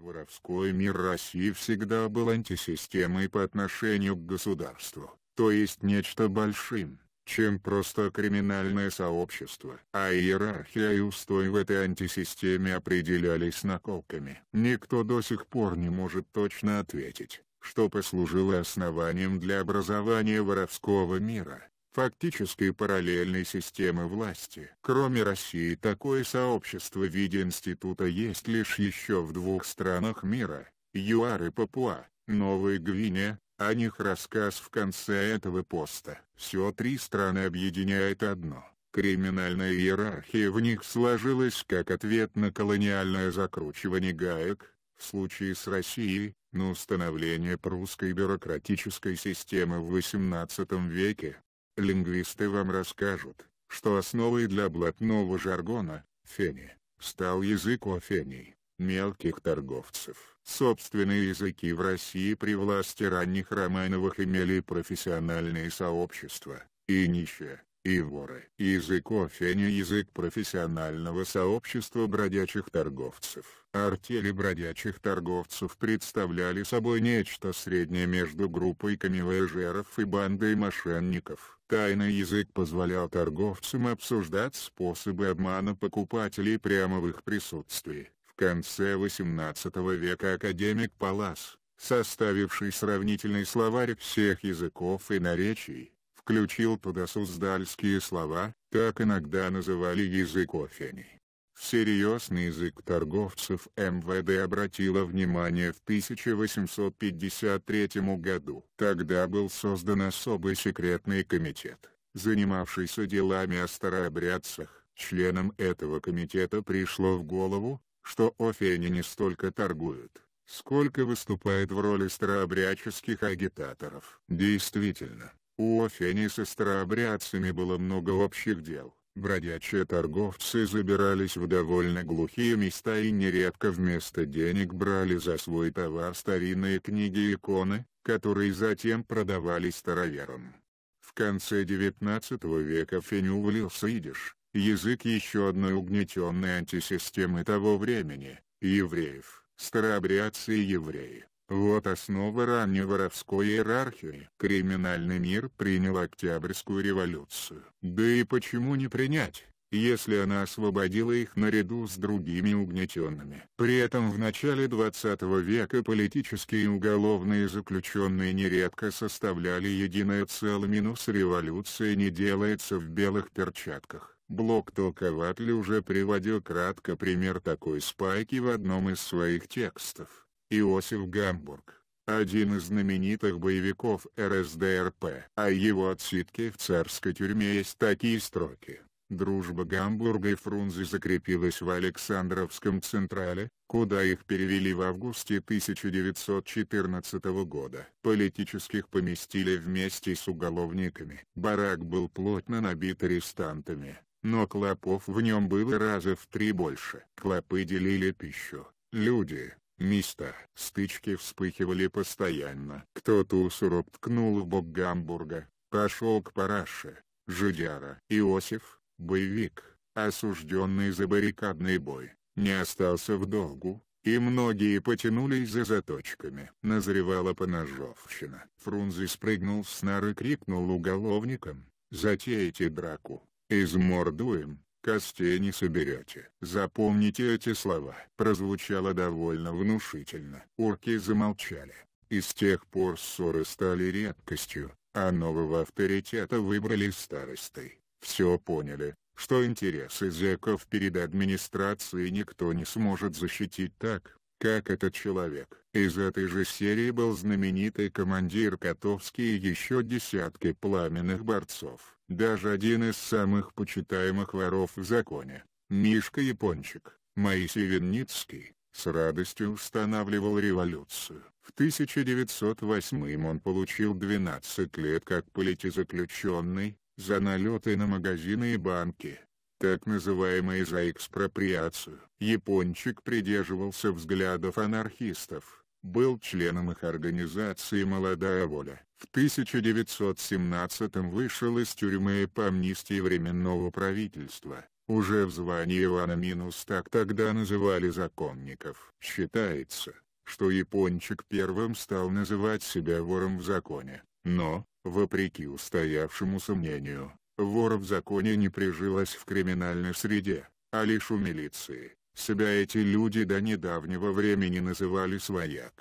Воровской мир России всегда был антисистемой по отношению к государству, то есть нечто большим, чем просто криминальное сообщество. А иерархия и устой в этой антисистеме определялись наколками. Никто до сих пор не может точно ответить, что послужило основанием для образования воровского мира фактически параллельной системы власти. Кроме России, такое сообщество в виде института есть лишь еще в двух странах мира – ЮАР и Папуа, Новая Гвинея, о них рассказ в конце этого поста. Все три страны объединяет одно. Криминальная иерархия в них сложилась как ответ на колониальное закручивание гаек, в случае с Россией, на установление прусской бюрократической системы в XVIII веке, Лингвисты вам расскажут, что основой для блатного жаргона, фени, стал язык офений, мелких торговцев. Собственные языки в России при власти ранних Романовых имели профессиональные сообщества, и нищие, и воры. Язык офени – язык профессионального сообщества бродячих торговцев. Артели бродячих торговцев представляли собой нечто среднее между группой камевояжеров и бандой мошенников. Тайный язык позволял торговцам обсуждать способы обмана покупателей прямо в их присутствии. В конце XVIII века академик Палас, составивший сравнительный словарь всех языков и наречий, включил туда суздальские слова, так иногда называли язык офени. Серьезный язык торговцев МВД обратила внимание в 1853 году. Тогда был создан особый секретный комитет, занимавшийся делами о старообрядцах. Членам этого комитета пришло в голову, что Офени не столько торгуют, сколько выступают в роли старообрядческих агитаторов. Действительно, у Офени со старообрядцами было много общих дел Бродячие торговцы забирались в довольно глухие места и нередко вместо денег брали за свой товар старинные книги и иконы, которые затем продавались староверам. В конце XIX века фенювлился идиш, язык еще одной угнетенной антисистемы того времени, евреев, старообрядцы и евреи. Вот основа ранней воровской иерархии. Криминальный мир принял Октябрьскую революцию. Да и почему не принять? если она освободила их наряду с другими угнетенными. При этом в начале 20 века политические и уголовные заключенные нередко составляли единое целое минус революция не делается в белых перчатках. Блок толкователь уже приводил кратко пример такой спайки в одном из своих текстов. Иосиф Гамбург, один из знаменитых боевиков РСДРП. О а его отсидке в царской тюрьме есть такие строки. Дружба Гамбурга и Фрунзе закрепилась в Александровском Централе, куда их перевели в августе 1914 года. Политических поместили вместе с уголовниками. Барак был плотно набит арестантами, но клопов в нем было раза в три больше. Клопы делили пищу, люди, места. Стычки вспыхивали постоянно. Кто-то усуроп ткнул в бок Гамбурга, пошел к Параше, Жидяра. Иосиф, боевик, осужденный за баррикадный бой, не остался в долгу, и многие потянулись за заточками. Назревала поножовщина. Фрунзе спрыгнул с нары крикнул уголовникам, «Затеете драку, измордуем!» костей не соберете. Запомните эти слова. Прозвучало довольно внушительно. Орки замолчали. И с тех пор ссоры стали редкостью, а нового авторитета выбрали старостой. Все поняли, что интересы зеков перед администрацией никто не сможет защитить так, как этот человек. Из этой же серии был знаменитый командир Котовский и еще десятки пламенных борцов даже один из самых почитаемых воров в законе, Мишка Япончик, Моисей Винницкий, с радостью устанавливал революцию. В 1908 он получил 12 лет как политизаключенный, за налеты на магазины и банки, так называемые за экспроприацию. Япончик придерживался взглядов анархистов был членом их организации «Молодая воля». В 1917 вышел из тюрьмы по амнистии Временного правительства, уже в звании Ивана Минус так тогда называли законников. Считается, что Япончик первым стал называть себя вором в законе, но, вопреки устоявшемуся мнению, вор в законе не прижилась в криминальной среде, а лишь у милиции. Себя эти люди до недавнего времени называли «свояк».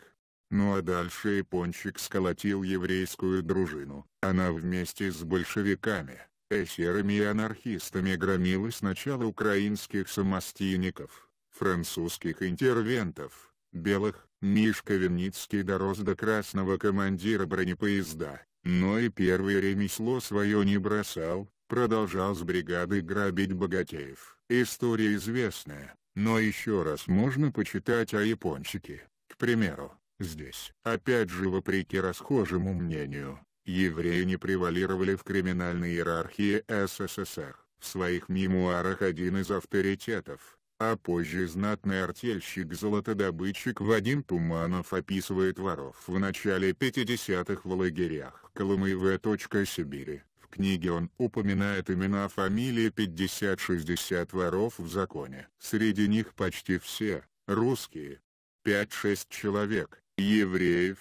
Ну а дальше Япончик сколотил еврейскую дружину. Она вместе с большевиками, эсерами и анархистами громила сначала украинских самостийников, французских интервентов, белых, Мишка Винницкий дорос до красного командира бронепоезда, но и первое ремесло свое не бросал, продолжал с бригады грабить богатеев. История известная, но еще раз можно почитать о япончике. К примеру, здесь, опять же вопреки расхожему мнению, евреи не превалировали в криминальной иерархии СССР. В своих мемуарах один из авторитетов, а позже знатный артельщик-золотодобытчик Вадим Туманов описывает воров в начале 50-х в лагерях Колымы в. Сибири книге он упоминает имена фамилии 50-60 воров в законе. Среди них почти все – русские, 5-6 человек, евреев,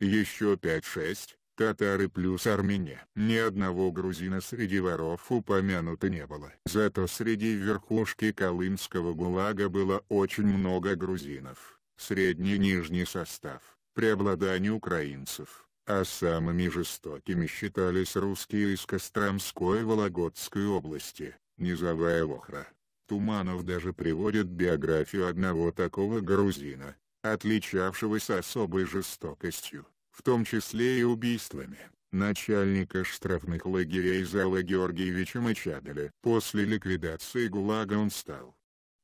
еще 5-6, татары плюс армяне. Ни одного грузина среди воров упомянуто не было. Зато среди верхушки Колымского ГУЛАГа было очень много грузинов, средний-нижний состав, преобладание украинцев а самыми жестокими считались русские из Костромской и Вологодской области, Низовая Вохра. Туманов даже приводит биографию одного такого грузина, отличавшегося особой жестокостью, в том числе и убийствами, начальника штрафных лагерей Зала Георгиевича Мачаделя. После ликвидации ГУЛАГа он стал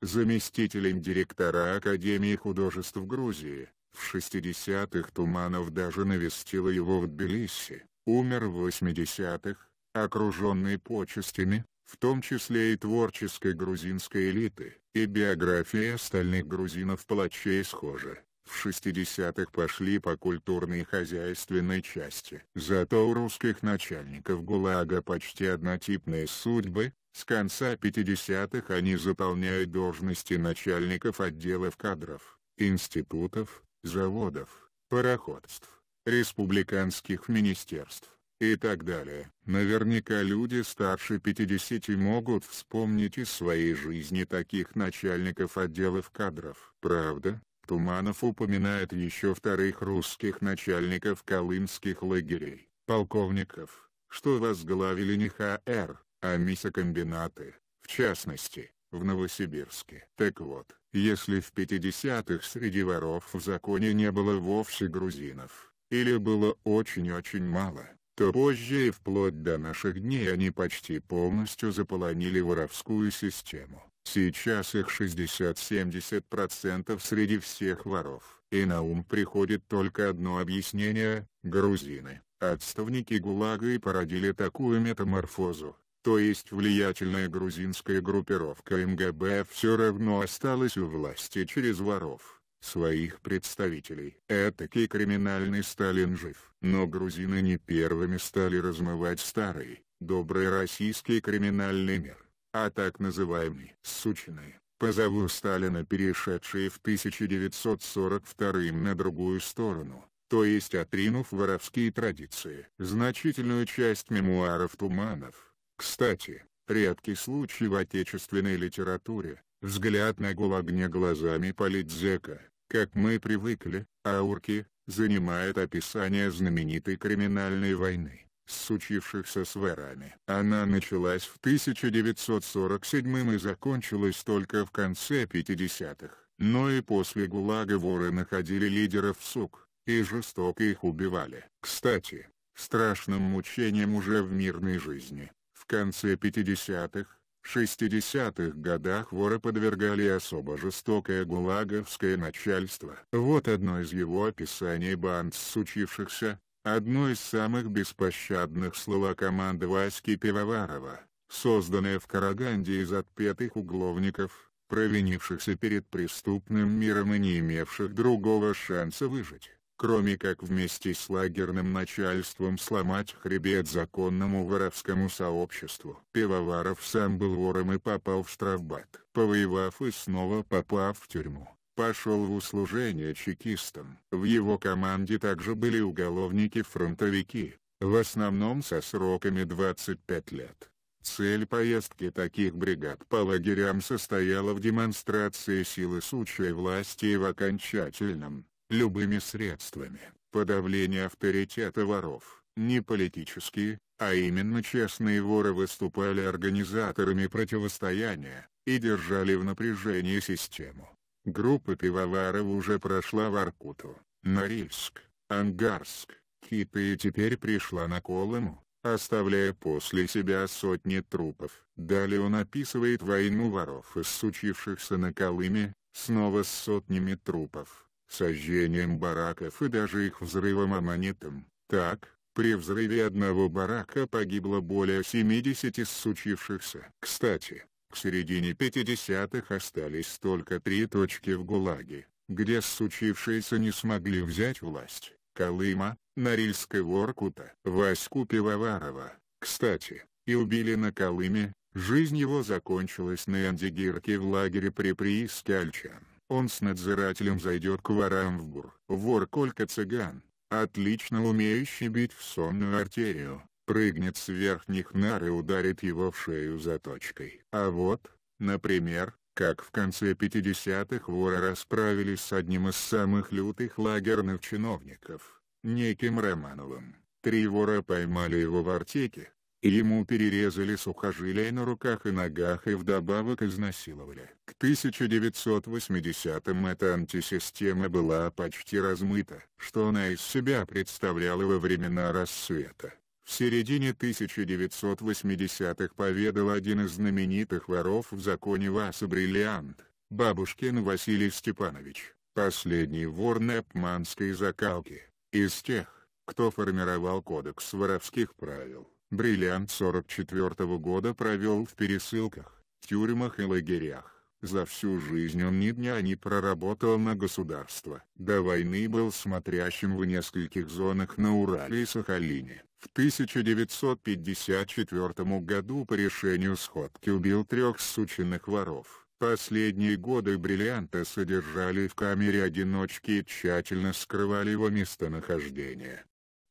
заместителем директора Академии художеств Грузии, в 60-х Туманов даже навестила его в Тбилиси, умер в 80-х, окруженный почестями, в том числе и творческой грузинской элиты, и биография остальных грузинов-палачей схожа. В 60-х пошли по культурной и хозяйственной части. Зато у русских начальников ГУЛАГа почти однотипные судьбы, с конца 50-х они заполняют должности начальников отделов кадров, институтов, заводов, пароходств, республиканских министерств и так далее. Наверняка люди старше 50 могут вспомнить из своей жизни таких начальников отделов кадров. Правда, Туманов упоминает еще вторых русских начальников колымских лагерей, полковников, что возглавили не ХР, а мясокомбинаты, в частности, в Новосибирске. Так вот, если в 50-х среди воров в законе не было вовсе грузинов, или было очень-очень мало, то позже и вплоть до наших дней они почти полностью заполонили воровскую систему. Сейчас их 60-70% среди всех воров. И на ум приходит только одно объяснение – грузины. Отставники ГУЛАГа и породили такую метаморфозу, то есть влиятельная грузинская группировка МГБ все равно осталась у власти через воров, своих представителей. Этакий криминальный Сталин жив. Но грузины не первыми стали размывать старый, добрый российский криминальный мир, а так называемый «сучины» позову Сталина перешедшие в 1942 на другую сторону, то есть отринув воровские традиции. Значительную часть мемуаров Туманов кстати, редкий случай в отечественной литературе, взгляд на ГУЛАГ не глазами политзека, как мы привыкли, аурки, занимает описание знаменитой криминальной войны, случившихся с ворами. Она началась в 1947 и закончилась только в конце 50-х. Но и после ГУЛАГа воры находили лидеров СУК, и жестоко их убивали. Кстати, страшным мучением уже в мирной жизни конце 50-х, 60-х годах вора подвергали особо жестокое гулаговское начальство. Вот одно из его описаний банд сучившихся, одно из самых беспощадных словокоманд Васьки Пивоварова, созданное в Караганде из отпетых угловников, провинившихся перед преступным миром и не имевших другого шанса выжить кроме как вместе с лагерным начальством сломать хребет законному воровскому сообществу. Пивоваров сам был вором и попал в штрафбат. Повоевав и снова попав в тюрьму, пошел в услужение чекистам. В его команде также были уголовники-фронтовики, в основном со сроками 25 лет. Цель поездки таких бригад по лагерям состояла в демонстрации силы сучьей власти и в окончательном, любыми средствами, подавление авторитета воров, не политические, а именно честные воры выступали организаторами противостояния, и держали в напряжении систему. Группа пивоваров уже прошла в Аркуту, Норильск, Ангарск, Кита и теперь пришла на Колыму, оставляя после себя сотни трупов. Далее он описывает войну воров, иссучившихся на Колыме, снова с сотнями трупов сожжением бараков и даже их взрывом аммонитом. Так, при взрыве одного барака погибло более 70 из случившихся. Кстати, к середине 50-х остались только три точки в ГУЛАГе, где сучившиеся не смогли взять власть. Колыма, Норильского Оркута, Ваську Пивоварова, кстати, и убили на Колыме, жизнь его закончилась на Эндигирке в лагере при прииске Альчан. Он с надзирателем зайдет к ворам в бур. Вор Колька цыган, отлично умеющий бить в сонную артерию, прыгнет с верхних нар и ударит его в шею заточкой. А вот, например, как в конце 50-х воры расправились с одним из самых лютых лагерных чиновников, неким Романовым. Три вора поймали его в артеке, Ему перерезали сухожилия на руках и ногах и вдобавок изнасиловали. К 1980-м эта антисистема была почти размыта, что она из себя представляла во времена рассвета. В середине 1980-х поведал один из знаменитых воров в законе Васа Бриллиант, Бабушкин Василий Степанович, последний вор непманской закалки, из тех, кто формировал кодекс воровских правил. Бриллиант 44 года провел в пересылках, тюрьмах и лагерях. За всю жизнь он ни дня не проработал на государство. До войны был смотрящим в нескольких зонах на Урале и Сахалине. В 1954 году по решению сходки убил трех сученных воров. Последние годы бриллианта содержали в камере одиночки и тщательно скрывали его местонахождение.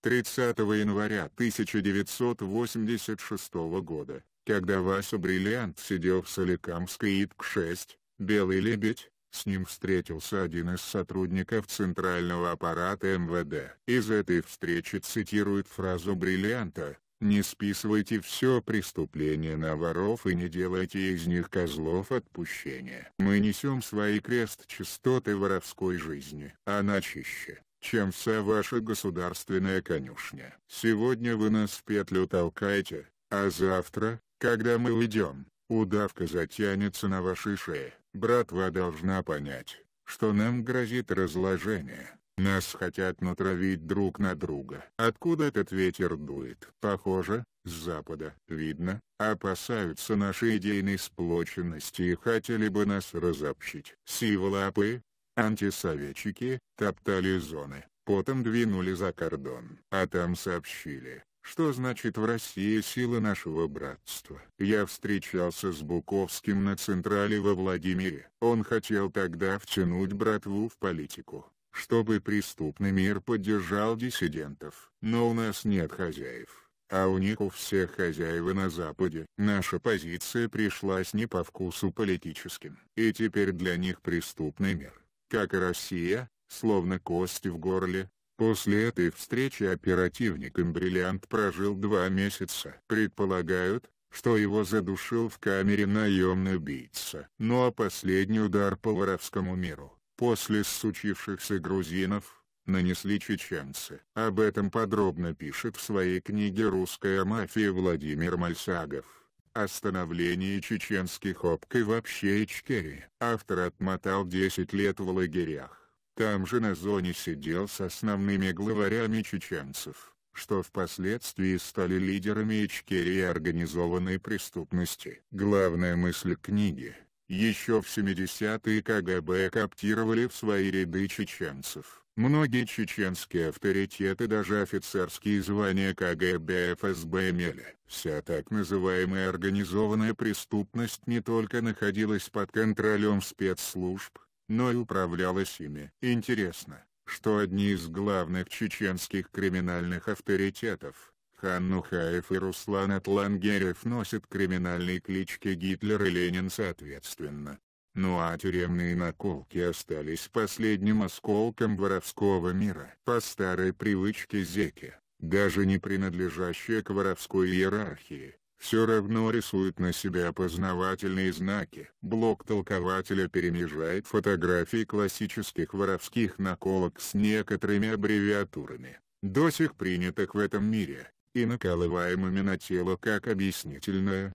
30 января 1986 года, когда Вася Бриллиант сидел в Соликамской ИТК-6, «Белый лебедь», с ним встретился один из сотрудников Центрального аппарата МВД. Из этой встречи цитирует фразу Бриллианта «Не списывайте все преступления на воров и не делайте из них козлов отпущения. Мы несем свой крест частоты воровской жизни. Она а чище чем вся ваша государственная конюшня. Сегодня вы нас в петлю толкаете, а завтра, когда мы уйдем, удавка затянется на вашей шее. Братва должна понять, что нам грозит разложение. Нас хотят натравить друг на друга. Откуда этот ветер дует? Похоже, с запада, видно, опасаются нашей идейной сплоченности и хотели бы нас разобщить. Сиволапы, Антисоветчики топтали зоны, потом двинули за кордон, а там сообщили, что значит в России сила нашего братства? Я встречался с Буковским на Централе во Владимире. Он хотел тогда втянуть братву в политику, чтобы преступный мир поддержал диссидентов. Но у нас нет хозяев. А у них у всех хозяева на Западе. Наша позиция пришлась не по вкусу политическим. И теперь для них преступный мир как и Россия, словно кости в горле, После этой встречи оперативником «Бриллиант» прожил два месяца. Предполагают, что его задушил в камере наемный убийца. Ну а последний удар по воровскому миру, после случившихся грузинов, нанесли чеченцы. Об этом подробно пишет в своей книге «Русская мафия» Владимир Мальсагов. Остановление чеченских обк и вообще Ичкерии. Автор отмотал 10 лет в лагерях. Там же на зоне сидел с основными главарями чеченцев, что впоследствии стали лидерами Ичкерии организованной преступности. Главная мысль книги – еще в 70-е КГБ коптировали в свои ряды чеченцев. Многие чеченские авторитеты, даже офицерские звания КГБ и ФСБ имели. Вся так называемая организованная преступность не только находилась под контролем спецслужб, но и управлялась ими. Интересно, что одни из главных чеченских криминальных авторитетов, Хан Нухаев и Руслан Атлангерев носят криминальные клички Гитлер и Ленин соответственно. Ну а тюремные наколки остались последним осколком воровского мира. По старой привычке зеки, даже не принадлежащие к воровской иерархии, все равно рисуют на себя опознавательные знаки. Блок толкователя перемежает фотографии классических воровских наколок с некоторыми аббревиатурами, до сих принятых в этом мире, и накалываемыми на тело как объяснительное,